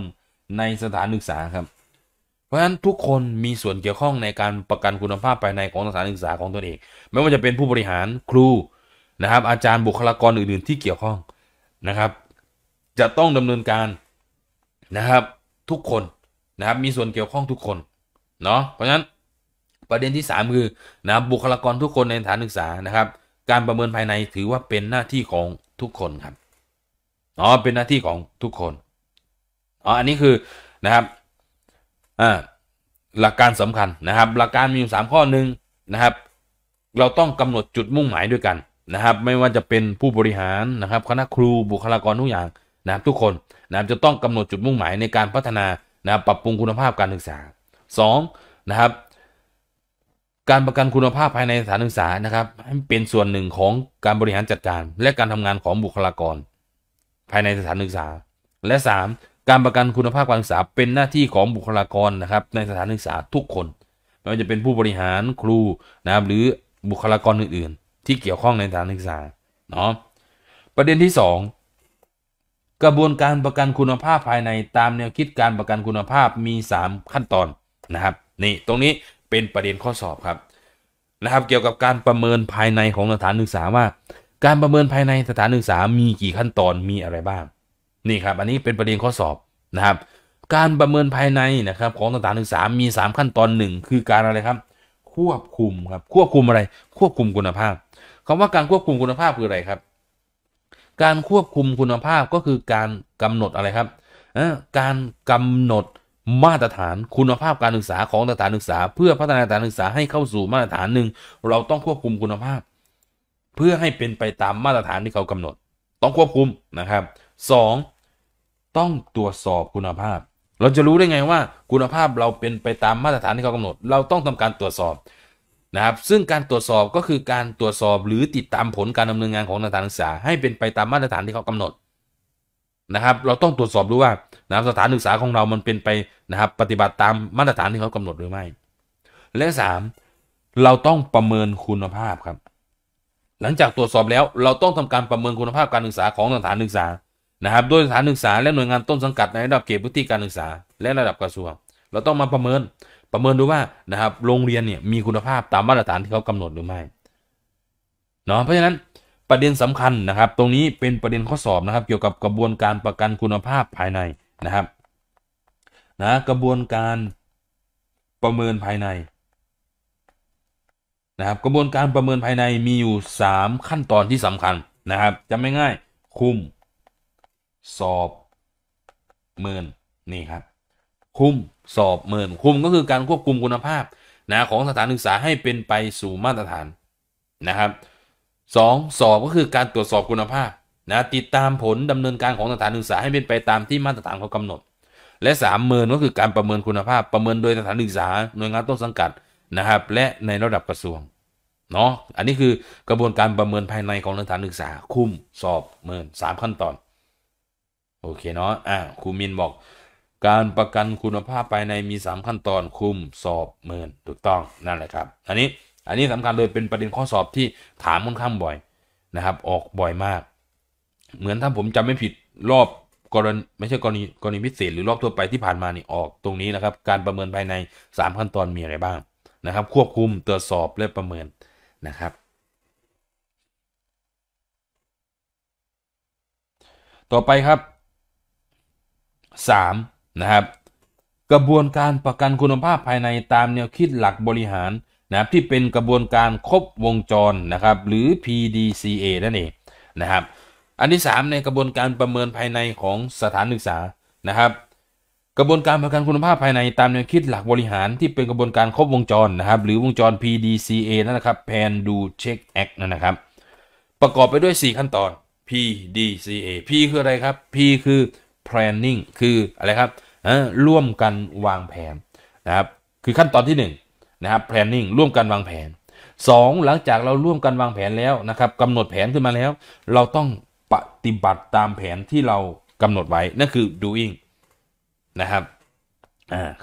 ในสถานศึกษา ครับ เพราะฉะนั้นทุกคนมีส่วนเกี่ยวข้องในการประกันคุณภาพภายในของสถานศึกษาของตนเอง ไม่ว่าจะเป็นผู้บริหารครูนะครับอาจารย์บุคลากรอื่น ๆ ที่เกี่ยวข้องนะครับจะต้องดำเนินการนะครับ ทุกคน นะ ครับมีส่วนเกี่ยวข้องทุกคน เนาะเพราะฉะนั้นประเด็นที่ 3 คือนะบุคลากรทุกคนในฐานศึกษานะครับ การประเมินภายในถือว่าเป็นหน้าที่ของทุกคน ครับอ๋อเป็นหน้าที่ของทุกคนอ๋ออันนี้คือ นะ ครับ อ่าหลักการสำคัญนะครับหลักการมีอยู่ 3 ข้อหนึ่งนะครับ เราต้องกำหนดจุดมุ่งหมายด้วยกันนะครับไม่ว่าจะเป็นผู้บริหารนะครับ คณะครูบุคลากรทุกอย่างนะครับทุกคนนะจะต้องกำหนดจุด มุ่งหมายในการพัฒนานะปรับปรุงคุณภาพการศึกษา 2. นะครับ การประกันคุณภาพภายในสถานศึกษานะครับ เป็นส่วนหนึ่งของการบริหารจัดการ และการทำงานของบุคลากร ภายในสถานศึกษา และ 3. การประกันคุณภาพการศึกษาเป็นหน้าที่ของบุคลากรนะ ครับในสถานศึกษาทุกคน ไม่ว่าจะเป็นผู้บริหารครูนะครับหรือบุคลากรอื่น ๆ ที่เกี่ยวข้องในสถานศึกษาเนาะประเด็นที่ 2กระบวนการประกันคุณภาพภายในตามแนวคิดการประกันคุณภาพมี 3 ขั้นตอนนะครับนี่ตรงนี้เป็นประเด็นข้อสอบครับนะครับเกี่ยวกับการประเมินภายในของสถานศึกษาว่า การประเมินภายในสถานศึกษา มีกี่ขั้นตอนมีอะไรบ้างนี่ครับอันนี้เป็นประเด็นข้อสอบนะครับการประเมินภายในนะครับของสถานศึกษา มี 3 ขั้นตอน 1 คือการอะไรครับ ควบคุมครับควบคุมอะไรควบคุมคุณภาพ คำว่าการควบคุมคุณภาพคืออะไรครับการควบคุมคุณภาพก็คือการกำหนดอะไรครับการกำหนดมาตรฐานคุณภาพการศึกษาของสถานศึกษาเพื่อพัฒนาสถานศึกษาให้เข้าสู่มาตรฐานหนึ่งเราต้องควบคุมคุณภาพ เพื่อให้เป็นไปตามมาตรฐานที่เขากำหนด ต้องควบคุมนะครับ 2. ต้องตรวจสอบคุณภาพ เราจะรู้ได้ไงว่าคุณภาพเราเป็นไปตามมาตรฐานที่เขากำหนด เราต้องทำการตรวจสอบนะครับซึ่งการตรวจสอบก็คือการตรวจสอบหรือติดตามผลการดำเนินงานของสถานศึกษาให้เป็นไปตามมาตรฐานที่เขากำหนด นะครับ เราต้องตรวจสอบดูว่านะสถานศึกษาของเรา มันเป็นไปนะครับปฏิบัติตามมาตรฐานที่เขากำหนดหรือไม่ และ3เราต้องประเมินคุณภาพ ครับหลังจากตรวจสอบแล้วเราต้องทำการประเมินคุณภาพการศึกษาของสถานศึกษานะครับโดยสถานศึกษาและหน่วยงานต้นสังกัดในระดับเขตพื้นที่การศึกษาและระดับกระทรวง เราต้องมาประเมินประเมินดูว่านะครับ โรงเรียนเนี่ยมีคุณภาพตามมาตรฐานที่เขากำหนดหรือไม่เนาะเพราะฉะนั้นประเด็นสำคัญนะครับ ตรงนี้เป็นประเด็นข้อสอบนะครับเกี่ยวกับกระบวนการประกันคุณภาพภายในนะครับนะกระบวนการประเมินภายในนะครับกระบวนการประเมินภายในมีอยู่ 3 ขั้นตอนที่สำคัญนะครับจำง่ายๆคุม สอบ เมินนี่ ครับคุมสอบเมินคุมก็คือการควบคุมคุณภาพนะของสถานศึกษาให้เป็นไปสู่มาตรฐาน นะครับสองสอบก็คือการตรวจสอบคุณภาพนะติดตามผลดำเนินการของสถานศึกษาให้เป็นไปตามที่มาตรฐานเขากำหนด และสามเมินก็คือการประเมินคุณภาพประเมินโดยสถานศึกษาหน่วยงานต้นสังกัดนะครับและในระดับกระทรวงเนาะอันนี้คือกระบวนการประเมินภายในของสถานศึกษา คุมสอบเมิน3ขั้นตอนโอเคเนาะอ่าครูมินบอกการประกันคุณภาพภายในมี 3 ขั้นตอนคุมสอบเมินถูกต้องนั่นแหละครับ อัน นี้อันนี้สำคัญเลยเป็นประเด็นข้อสอบที่ถามค่อนข้างบ่อยนะครับ ออกบ่อยมาก เหมือนถ้าผมจำไม่ผิดรอบกรณีไม่ ใช่กรณีกรณีพิเศษหรือรอบ ทั่วไป ที่ผ่านมา นี่ ออกตรงนี้นะครับ การประเมินภายใน 3 ขั้นตอนมีอะไรบ้างนะครับ ควบคุมตรวจสอบและประเมินนะครับ ต่อไปครับ3นะครับ กระบวนการประกันคุณภาพภายในตามแนวคิดหลักบริหารนะครับที่เป็นกระบวนการครบวงจรนะครับหรือ PDCA นั่นเองนะครับอันที่ 3 ในกระบวนการประเมินภายในของสถานศึกษานะครับ กระบวนการประกันคุณภาพภายในตามแนวคิดหลักบริหาร ที่เป็นกระบวนการครบวงจรนะครับหรือวงจร PDCA นั่นนะครับ Plan Do Check Act นั่นนะครับประกอบไปด้วย 4 ขั้นตอน PDCA P คืออะไรครับ P คือ planning คือ อะไร ครับร่วมกันวางแผน นะครับ คือขั้นตอนที่1นะครับ planning ร่วมกันวางแผน 2. หลังจากเราร่วมกันวางแผนแล้ว นะครับกำหนดแผนขึ้นมาแล้ว เราต้องปฏิบัติตามแผนที่เรากำหนดไว้ นั่นคือ doing นะครับ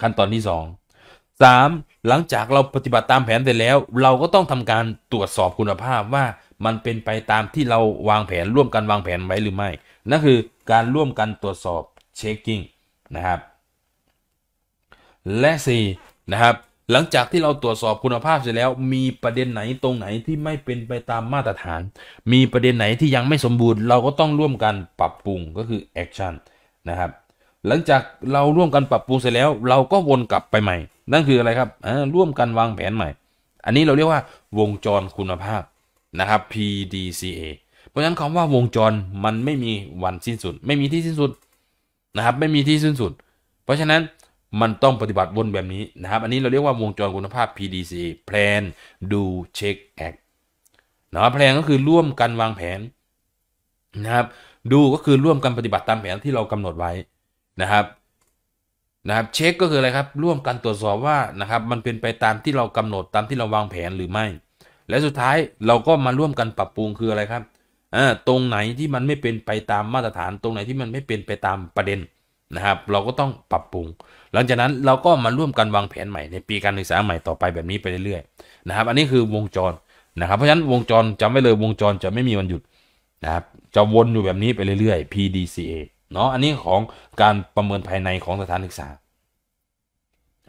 ขั้นตอนที่2 3. หลังจากเราปฏิบัติตามแผนเสร็จแล้ว เราก็ต้องทำการตรวจสอบคุณภาพว่ามันเป็นไปตามที่เราวางแผนร่วมกันวางแผนไว้หรือ ไม่ นั่นคือการร่วมกันตรวจสอบเช็คกิ้งนะครับและ4นะครับหลังจากที่เราตรวจสอบคุณภาพเสร็จแล้วมีประเด็นไหนตรงไหนที่ไม่เป็นไปตามมาตรฐาน มีประเด็นไหนที่ยังไม่สมบูรณ์เราก็ต้องร่วมกันปรับปรุงก็คือแอคชั่นนะครับหลังจากเราร่วมกันปรับปรุงเสร็จแล้ว เราก็วนกลับไปใหม่ นั่นคืออะไรครับร่วมกันวางแผนใหม่ อันนี้เราเรียกว่าวงจรคุณภาพนะครับ PDCA เพราะฉะนั้นคำาว่าวงจรมันไม่มีวันสิ้นสุด ไม่มีที่สิ้นสุดนะครับไม่มีที่สิ้นสุด เพราะฉะนั้นมันต้องปฏิบัติวนแบบนี้นะครับอันนี้เราเรียกว่าวงจรคุณภาพ PDCA Plan Do Check Act นะครับ Plan ก็คือร่วมกันวางแผนนะครับดูก็คือร่วมกันปฏิบัติตามแผนที่เรากำหนดไว้นะครับนะครับเช็คก็คืออะไรครับร่วมกันตรวจสอบว่านะครับมันเป็นไปตามที่เรากำหนดตามที่เราวางแผนหรือไม่และสุด ท้ายเราก็มาร่วมกันปรับปรุงคืออะไรครับตรงไหนที่มันไม่เป็นไปตามมาตรฐาน ตรงไหนที่มันไม่เป็นไปตามประเด็นนะครับ เราก็ต้องปรับปรุง หลังจากนั้นเราก็ มา ร่วมกันวางแผนใหม่ในปีการศึกษาใหม่ต่อไปแบบนี้ ไป เรื่อยๆ นะครับ อันนี้คือวงจรนะครับ เพราะฉะนั้นวงจรจำไว้เลยวงจรจะไม่มีวันหยุดนะครับจะวนอยู่แบบนี้ไปเรื่อยๆ PDCA เนาะ อันนี้ของการประเมินภายในของสถานศึกษา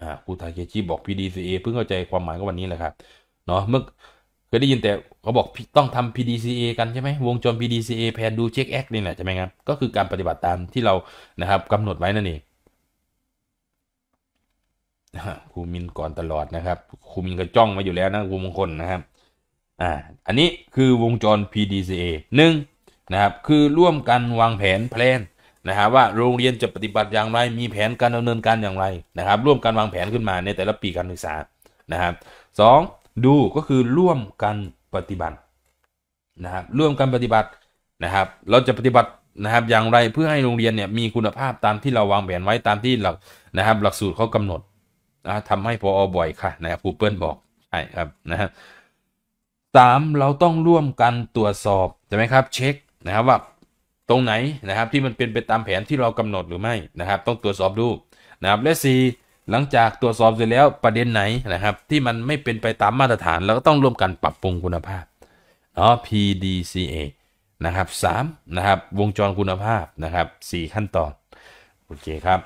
อ่าครูทาเคชิบอก PDCA เพิ่งเข้าใจความหมายก็วันนี้แหละครับ เนาะ เมื่อเคยได้ยิน แต่เขาบอกต้อง ทำ PDCA กันใช่ไหมวงจร PDCA แพนดูเช็คแอคนี่แหละใช่ไหมครับก็คือการปฏิบัติตามที่เรา นะครับกำหนดไว้นั่นเองครูมิน ก่อนตลอด นะครับครูมิน ก็จ้องมาอยู่แล้วนะครูมงคลนะครับอ่า อันนี้ คือวงจร PDCA 1นะครับ คือร่วมกันวางแผน แพลนนะฮะว่าโรงเรียนจะปฏิบัติอย่างไรมีแผนการดำเนินการอย่างไรนะครับร่วมกันวางแผนขึ้นมาในแต่ละปีการศึกษานะครับสองดู ก็คือร่วมกันปฏิบัตินะครับร่วมกันปฏิบัตินะครับ เราจะปฏิบัติ นะครับอย่างไรเพื่อให้โรงเรียน เนี่ย มีคุณภาพตามที่เราวางแผนไว้ตามที่หลักนะครับ หลักสูตรเขากำหนดนะทำให้พออบ่อยค่ะนะครับผููเปิ้ลบอกใช่ครับนะครับสามเราต้องร่วมกันตรวจสอบใช่ไหมครับเช็คนะครับว่าตรงไหนนะครับที่มันเป็นไปตามแผนที่เรากำหนดหรือไม่นะครับต้องตรวจสอบดูนะครับและส่หลังจากตรวจสอบเสร็จแล้วประเด็นไหนนะครับ ที่มันไม่เป็นไปตามมาตรฐาน เราก็ต้องร่วมกันปรับปรุงคุณภาพ อ๋อ PDCA นะครับ 3 นะครับ วงจรคุณภาพนะครับ 4 ขั้นตอน โอเคครับ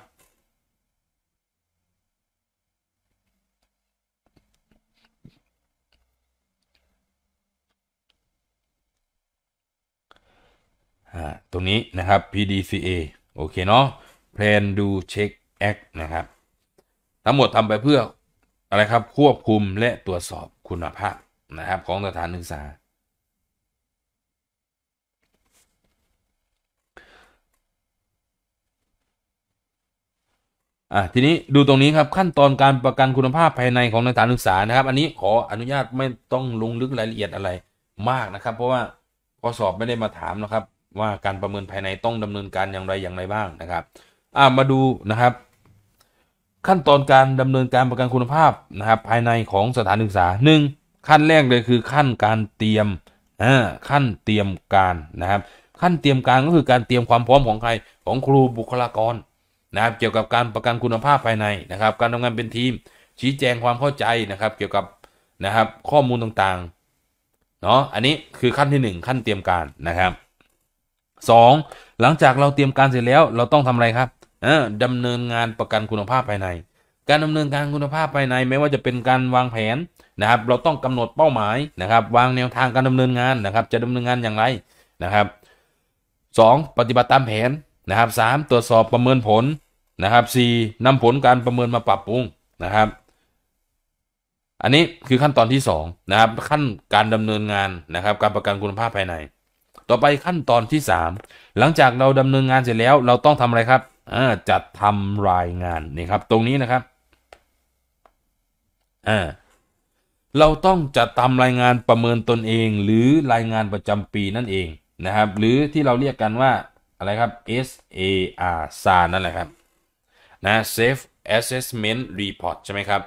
ตรงนี้นะครับ PDCA โอเคเนาะ Plan Do Check Act นะครับทั้งหมดทำไปเพื่ออะไรครับควบคุม และตรวจสอบคุณภาพนะครับ ของสถานศึกษาอ่ะทีนี้ดูตรงนี้ครับขั้นตอนการประกันคุณภาพภายในของสถานศึกษานะครับ อันนี้ขออนุญาตไม่ต้องลงลึกรายละเอียดอะไรมากนะครับ เพราะว่าข้อสอบไม่ได้มาถามนะครับ ว่าการประเมินภายในต้องดำเนินการอย่างไรอย่างไรบ้างนะครับอ่ามาดูนะครับขั้นตอนการดำเนินการประกันคุณภาพนะครับภายในของสถานศึกษา 1. ขั้นแรกเลยคือขั้นการเตรียมอ่า ขั้นเตรียมการนะครับ ขั้นเตรียมการก็คือการเตรียมความพร้อมของใครของครูบุคลากรนะครับเกี่ยวกับการประกันคุณภาพภายในนะครับ การทำงานเป็นทีมชี้แจงความเข้าใจนะครับ เกี่ยวกับนะครับ ข้อมูลต่างๆเนาะอันนี้คือขั้นที่ 1 ขั้นเตรียมการนะครับ 2. หลังจากเราเตรียมการเสร็จแล้วเราต้องทำอะไรครับดำเนินงานประกันคุณภาพภายใน การดำเนินการคุณภาพภายในไม่ว่าจะเป็นการวางแผนนะครับ เราต้องกำหนดเป้าหมายนะครับ วางแนวทางการดำเนินงานนะครับ จะดำเนินงานอย่างไรนะครับ 2. ปฏิบัติตามแผนนะครับ 3. ตรวจสอบประเมินผลนะครับ 4. นำผลการประเมินมาปรับปรุงนะครับ อันนี้คือขั้นตอนที่2นะครับขั้นการดำเนินงานนะครับการประกันคุณภาพภายใน ต่อไปขั้นตอนที่ 3 หลังจากเราดำเนินงานเสร็จแล้วเราต้องทำอะไรครับจัดทำรายงานนี่ครับตรงนี้นะครับเราต้องจัดทำรายงานประเมินตนเอง หรือรายงานประจำปีนั่นเองนะครับ หรือที่เราเรียกกันว่าอะไรครับ SAR s a นั่นแหละครับนะ Safe Assessment Report ใช่ไหมครับ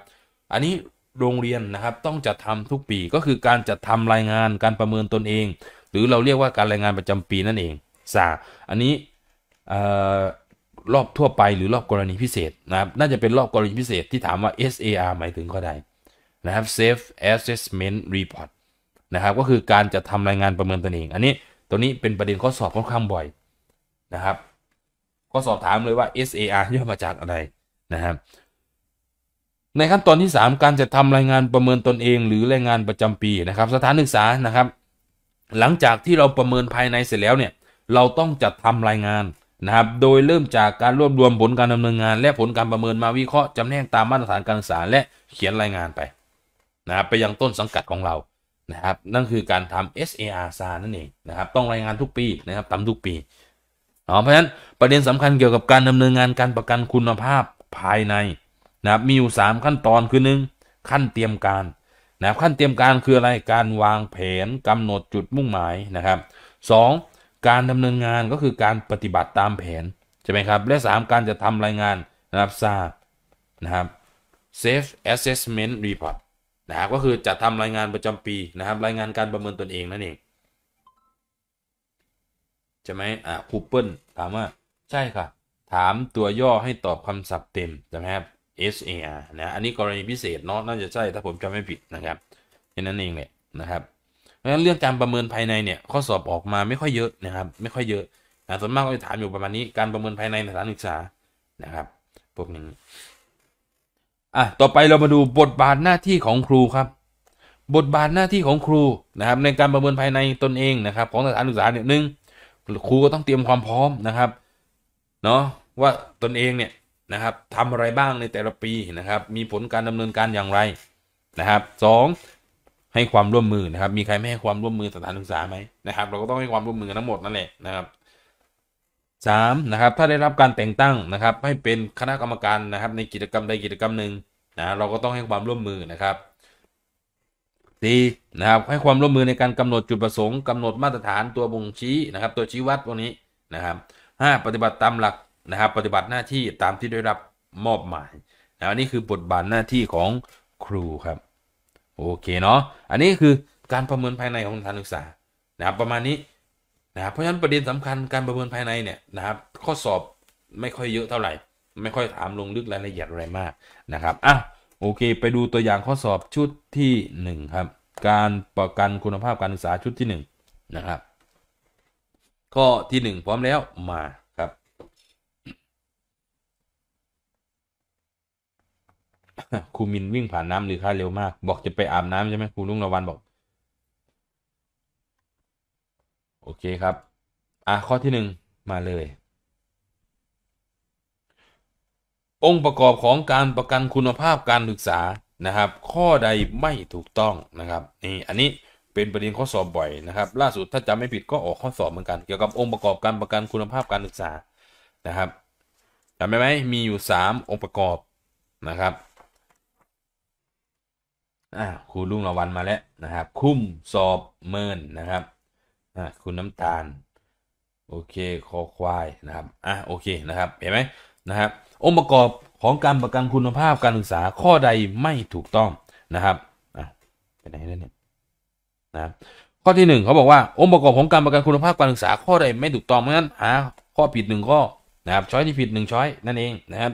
อันนี้โรงเรียนนะครับต้องจัดทำทุกปีก็คือการจัดทำรายงานการประเมินตนเอง หรือเราเรียกว่าการรายงานประจำปีนั่นเองสาอันนี้รอบทั่วไปหรือรอบ กรณีพิเศษนะครับน่าจะเป็น รอบ กรณีพิเศษที่ถามว่า SAR หมายถึงก็ได้นะครับ Safe Assessment Report นะครับ ก็คือการจะทำรายงานประเมินตนเอง อันนี้ตัวนี้เป็นประเด็นข้อสอบค่อนข้างบ่อยนะครับข้อสอบถามเลยว่า SAR ย่อมาจากอะไรนะครับในขั้นตอนที่ 3 การ จะทำรายงานประเมินตนเอง หรือรายงานประจำปีนะครับสถานศึกษานะครับ หลังจากที่เราประเมินภายในเสร็จแล้วเนี่ยเราต้องจัดทำรายงานนะครับ โดยเริ่มจากการรวบรวมผลการดำเนินงานและผลการประเมินมาวิเคราะห์จำแนกตามมาตรฐานการศึกษาและเขียนรายงานไปนะครับไปยังต้นสังกัดของเรานะครับนั่นคือการทำ SAR ซานั่นเองนะครับ ต้องรายงานทุกปีนะครับทำทุกปีอ๋อเพราะฉะนั้นประเด็นสำคัญเกี่ยวกับการดำเนินงานการประกันคุณภาพภายในนะครับมีอยู่ 3 ขั้นตอนคือ1ขั้นเตรียมการนะครับขั้นเตรียมการคืออะไรการวางแผนกำหนดจุดมุ่งหมายนะครับ 2การดำเนินงานก็คือการปฏิบัติตามแผนใช่ไหมครับ และ 3 การจะทำรายงานนะครับทราบนะครับ safe assessment report นะครับก็คือจะททำรายงานประจำปีนะครับรายงานการประเมินตนเองนั่นเอง ใช่ไหมอ่าคูเปิลถามว่าใช่ค่ะ ถามตัวย่อให้ตอบคำศัพท์เต็มใช่ไหมครับ SAR นะอันนี้กรณีพิเศษเนาะน่าจะใช่ถ้าผมจำไม่ผิดนะครับแค่นั้นเองแหละนะครับราะฉะนั้นเรื่องการประเมินภายในเนี่ยข้อสอบออกมาไม่ค่อยเยอะนะครับไม่ค่อยเยอะะส่วนมากก็จะถามอยู่ประมาณนี้การประเมินภายในสถานศึกษานะครับพวกนี้อ่ะต่อไปเรามาดูบทบาทหน้าที่ของครูครับ บทบาทหน้าที่ของครูนะครับในการประเมินภายในตนเองนะครับของสถานศึกษาเนี่ยหนึ่งครูก็ต้องเตรียมความพร้อมนะครับเนาะว่าตนเอง เนี่ยนะครับทำอะไรบ้างในแต่ละปีนะครับมีผลการดำเนินการอย่างไรนะครับสองให้ความร่วมมือนะครับ มีใครไม่ให้ความร่วมมือ สถานศึกษาไหมนะครับ เราก็ต้องให้ความร่วมมือทั้งหมดนั่นแหละนะครับสามนะครับ ถ้าได้รับการแต่งตั้งนะครับ ให้เป็นคณะกรรมการนะครับ ในกิจกรรมใดกิจกรรมหนึ่งนะ เราก็ต้องให้ความร่วมมือนะครับสี่นะครับ ให้ความร่วมมือในการกำหนดจุดประสงค์กำหนดมาตรฐานตัวบ่งชี้นะครับ ตัวชี้วัดพวกนี้นะครับห้าปฏิบัติตามหลักนะครับ ปฏิบัติหน้าที่ตามที่ได้รับมอบหมายนะนี่คือบทบาทหน้าที่ของครูครับโอเคเนาะ อันนี้คือการประเมินภายในของสถานศึกษานะครับประมาณนี้ นะครับเพราะฉะนั้นประเด็นสำคัญการประเมินภายใน เนี่ยนะครับ ข้อสอบไม่ค่อยเยอะ เท่าไหร่ ไม่ค่อยถามลงลึกรายละเอียดอะไรมากนะครับ อ่ะ โอเค ไปดูตัวอย่างข้อสอบชุดที่1ครับ การประกันคุณภาพการศึกษาชุดที่1นะครับข้อที่ 1 พร้อมแล้วมาครูมิน วิ่งผ่าน น้ำ หรือค่าเร็วมากบอกจะไปอาบน้ำ ใช่ไหมครูลุงระวันบอก โอเคครับ อ่ะข้อที่หนึ่งมาเลย องค์ ประกอบของการประกันคุณภาพการ ศึกษานะครับ ข้อใดไม่ ถูกต้องนะครับ นี่ อันนี้เป็นประเด็นข้อสอบ บ่อยนะครับ ล่าสุดถ้าจำไม่ผิดก็ออกข้อสอบเหมือนกัน เกี่ยวกับองค์ประกอบการประกันคุณภาพการศึกษานะครับจำได้ไหมมีอยู่ 3 องค์ประกอบนะครับอ่าครูลุงละวันมาแล้วนะครับ คุ้ม สอบเมินนะครับอ่าคุณน้ำตาล โอเคคอควายนะครับอ่ะโอเคนะครับเห็นไหมนะครับองค์ประกอบของการประกันคุณภาพการศึกษาข้อใดไม่ถูกต้องนะครับอ่ะไปไหนนั้เนี่ยนะข้อที่1เขาบอกว่าองค์ประกอบของการประกันคุณภาพการศึกษาข้อใดไม่ถูกต้องเพราะนั้นหาข้อผิดหนึ่งข้อนะครับช้อยที่ผิด1ช้อยนั่นเองนะครับ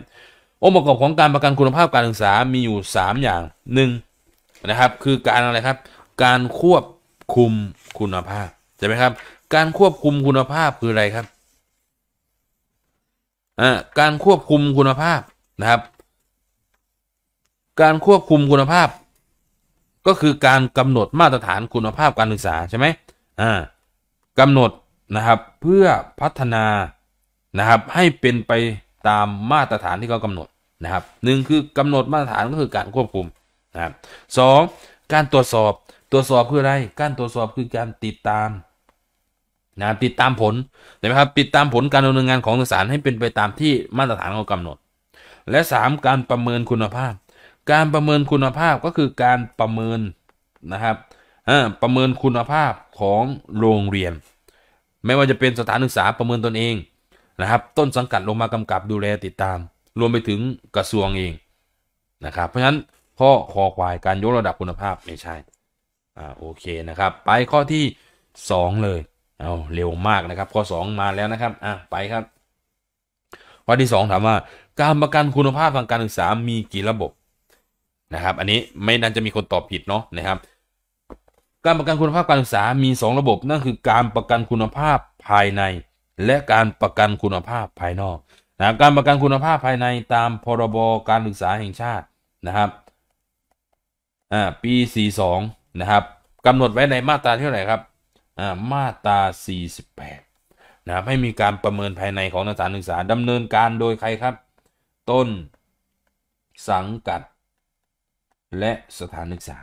องค์ประกอบของการประกันคุณภาพการศึกษา มีอยู่ 3 อย่าง 1นะครับ คือการอะไรครับ การควบคุมคุณภาพ ใช่ไหมครับการควบคุมคุณภาพคืออะไรครับอ่าการควบคุมคุณภาพนะครับ การควบคุมคุณภาพ ก็คือการกำหนดมาตรฐานคุณภาพการศึกษาใช่ไหมอ่ากำหนดนะครับเพื่อพัฒนานะครับให้เป็นไปตามมาตรฐานที่เขากำหนดนะครับหนึ่งคือกำหนดมาตรฐานก็คือการควบคุมนะสองการตรวจสอบตรวจสอบคืออะไร การตรวจสอบคือการติดตามนะติดตามผลเห็นไหมครับติดตามผลการดำเนินงานของสารให้เป็นไปตามที่มาตรฐานเขากำหนด และ3การประเมินคุณภาพ การประเมินคุณภาพก็คือการประเมินนะครับประเมินคุณภาพของโรงเรียน ไม่ว่าจะเป็นสถานศึกษาประเมินตนเองนะครับต้นสังกัดลงมากำกับดูแลติดตาม รวมไปถึงกระทรวงเองนะครับเพราะฉะนั้นข้อคอควายการยกระดับคุณภาพไม่ใช่ อ่าโอเคนะครับ ไปข้อที่ 2 เลย เอาเร็วมากนะครับ ข้อ 2 มาแล้วนะครับ อ่ะไปครับ ข้อที่ 2 ถามว่าการประกันคุณภาพทางการศึกษามีกี่ระบบนะครับ อันนี้ไม่น่าจะมีคนตอบผิด เนาะนะครับ การประกันคุณภาพการศึกษา มี 2 ระบบนั่นคือ การประกันคุณภาพภายในและการประกันคุณภาพภายนอกนะการประกันคุณภาพภายในตามพรบการศึกษาแห่งชาตินะครับอ่าปี42นะครับกำหนดไว้ในมาตราเท่าไหร่ครับอ่ามาตรา48นะครับให้มีการประเมินภายในของสถานศึกษาดำเนินการโดยใครครับ ต้นสังกัด และสถานศึกษา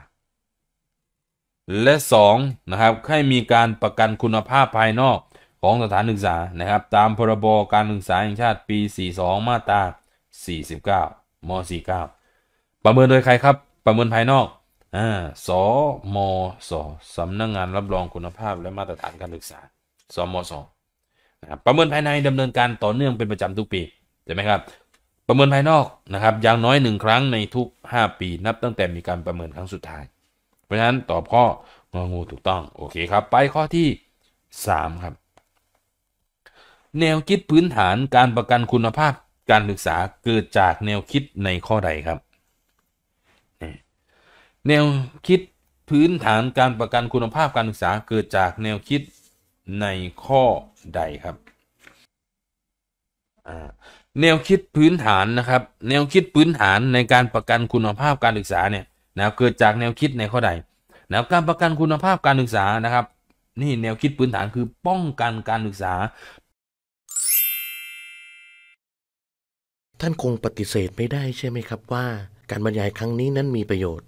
และ2นะครับให้มีการประกันคุณภาพภายนอกของสถานศึกษานะครับตามพรบการศึกษาแห่งชาติปี42มาตรา49ม49ประเมินโดยใครครับประเมินภายนอกส มส สำนักงงานรับรองคุณภาพและมาตรฐานการศึกษาสมสนะประเมินภายในดำเนินการต่อเนื่องเป็นประจำทุกปีใช่ไหมครับประเมินภายนอกนะครับอย่างน้อยหนึ่งครั้งในทุก 5 ปี นับตั้งแต่มีการประเมินครั้งสุดท้าย เพราะฉะนั้นตอบข้ององูถูกต้องโอเคครับไปข้อที่ 3 ครับ แนวคิดพื้นฐานการประกันคุณภาพการศึกษาเกิดจากแนวคิดในข้อใดครับแนวคิดพื้นฐานการประกันคุณภาพการศึกษา เกิดจากแนวคิดในข้อใดครับแนวคิดพื้นฐานนะครับแนวคิดพื้นฐานในการประกันคุณภาพการศึกษาเนี่ยนะเกิดจากแนวคิดในข้อใดนะการประกันคุณภาพการศึกษานะครับนี่แนวคิดพื้นฐานคือป้องกันการศึกษา ท่านคงปฏิเสธไม่ได้ใช่ไหมครับว่า การบรรยายครั้งนี้นั้นมีประโยชน์